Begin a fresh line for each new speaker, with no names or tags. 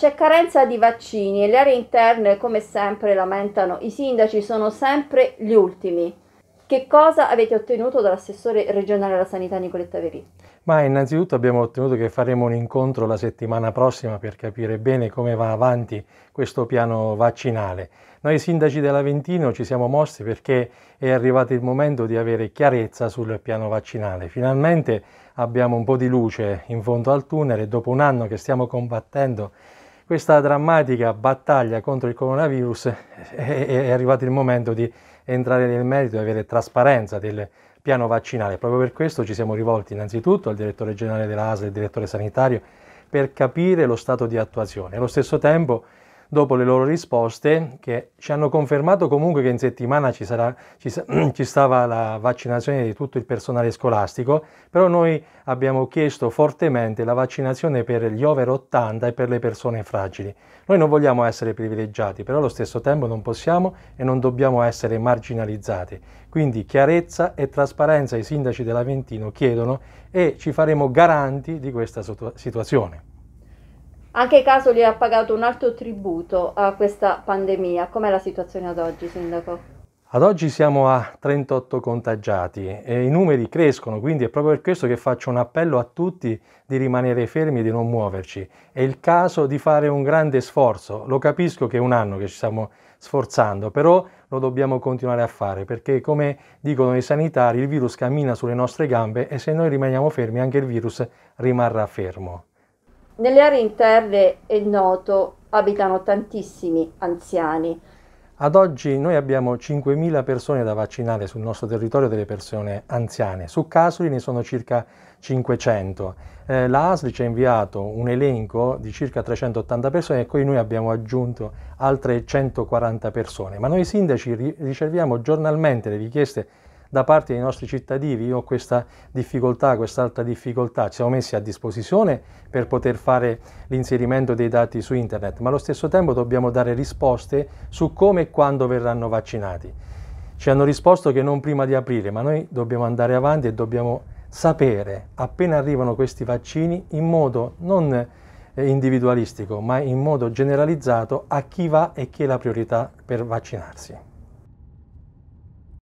c'è carenza di vaccini e le aree interne, come sempre, lamentano i sindaci, sono sempre gli ultimi. Che cosa avete ottenuto dall'assessore regionale alla sanità Nicoletta Verì?
Ma innanzitutto abbiamo ottenuto che faremo un incontro la settimana prossima per capire bene come va avanti questo piano vaccinale. Noi sindaci dell'Aventino ci siamo mossi perché è arrivato il momento di avere chiarezza sul piano vaccinale. Finalmente abbiamo un po' di luce in fondo al tunnel e dopo un anno che stiamo combattendo questa drammatica battaglia contro il coronavirus eh, eh, è arrivato il momento di entrare nel merito e avere trasparenza del piano vaccinale. Proprio per questo ci siamo rivolti innanzitutto al direttore generale della ASL e al direttore sanitario per capire lo stato di attuazione. Allo stesso tempo dopo le loro risposte che ci hanno confermato comunque che in settimana ci, sarà, ci, ci stava la vaccinazione di tutto il personale scolastico, però noi abbiamo chiesto fortemente la vaccinazione per gli over 80 e per le persone fragili. Noi non vogliamo essere privilegiati, però allo stesso tempo non possiamo e non dobbiamo essere marginalizzati. Quindi chiarezza e trasparenza i sindaci dell'Aventino chiedono e ci faremo garanti di questa situazione.
Anche Casoli ha pagato un alto tributo a questa pandemia. Com'è la situazione ad oggi, Sindaco?
Ad oggi siamo a 38 contagiati e i numeri crescono, quindi è proprio per questo che faccio un appello a tutti di rimanere fermi e di non muoverci. È il caso di fare un grande sforzo, lo capisco che è un anno che ci stiamo sforzando, però lo dobbiamo continuare a fare perché come dicono i sanitari il virus cammina sulle nostre gambe e se noi rimaniamo fermi anche il virus rimarrà fermo.
Nelle aree interne è noto abitano tantissimi anziani.
Ad oggi noi abbiamo 5.000 persone da vaccinare sul nostro territorio delle persone anziane, su Casoli ne sono circa 500. Eh, la ASL ci ha inviato un elenco di circa 380 persone e poi noi abbiamo aggiunto altre 140 persone, ma noi sindaci riceviamo giornalmente le richieste da parte dei nostri cittadini, io ho questa difficoltà, quest'altra difficoltà, ci siamo messi a disposizione per poter fare l'inserimento dei dati su internet, ma allo stesso tempo dobbiamo dare risposte su come e quando verranno vaccinati. Ci hanno risposto che non prima di aprile, ma noi dobbiamo andare avanti e dobbiamo sapere, appena arrivano questi vaccini, in modo non eh, individualistico, ma in modo generalizzato a chi va e chi è la priorità per vaccinarsi.